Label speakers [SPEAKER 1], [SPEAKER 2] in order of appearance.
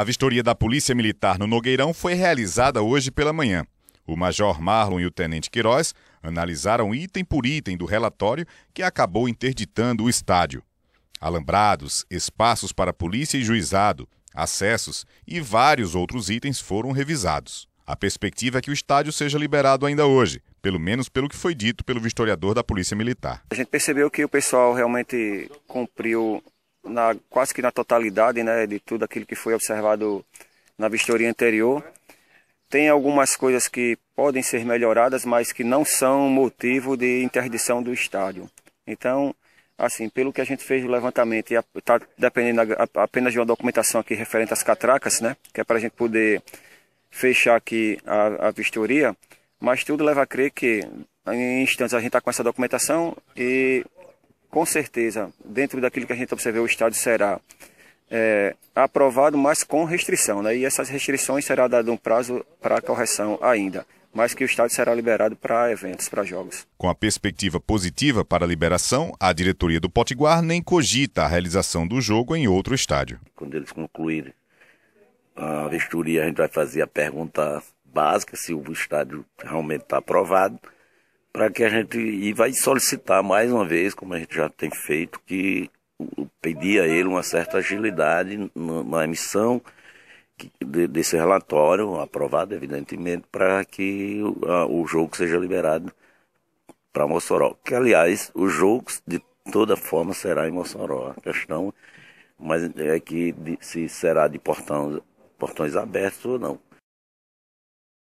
[SPEAKER 1] A vistoria da Polícia Militar no Nogueirão foi realizada hoje pela manhã. O Major Marlon e o Tenente Queiroz analisaram item por item do relatório que acabou interditando o estádio. Alambrados, espaços para polícia e juizado, acessos e vários outros itens foram revisados. A perspectiva é que o estádio seja liberado ainda hoje, pelo menos pelo que foi dito pelo vistoriador da Polícia Militar.
[SPEAKER 2] A gente percebeu que o pessoal realmente cumpriu na, quase que na totalidade né, de tudo aquilo que foi observado na vistoria anterior. Tem algumas coisas que podem ser melhoradas, mas que não são motivo de interdição do estádio. Então, assim, pelo que a gente fez o levantamento, e está dependendo apenas de uma documentação aqui referente às catracas, né, que é para a gente poder fechar aqui a, a vistoria, mas tudo leva a crer que em instantes a gente está com essa documentação e com certeza, dentro daquilo que a gente observou, o Estado será é, aprovado, mas com restrição. Né? E essas restrições será dado um prazo para correção ainda mas que o estádio será liberado para eventos, para jogos.
[SPEAKER 1] Com a perspectiva positiva para a liberação, a diretoria do Potiguar nem cogita a realização do jogo em outro estádio. Quando eles concluírem
[SPEAKER 3] a vistoria, a gente vai fazer a pergunta básica se o estádio realmente está aprovado para que a gente e vai solicitar mais uma vez, como a gente já tem feito, que pedir a ele uma certa agilidade na emissão desse relatório, aprovado evidentemente, para que o jogo seja liberado para Mossoró. Que aliás, o jogo de toda forma será em Mossoró. A questão mas é que se será de portão, portões abertos ou não.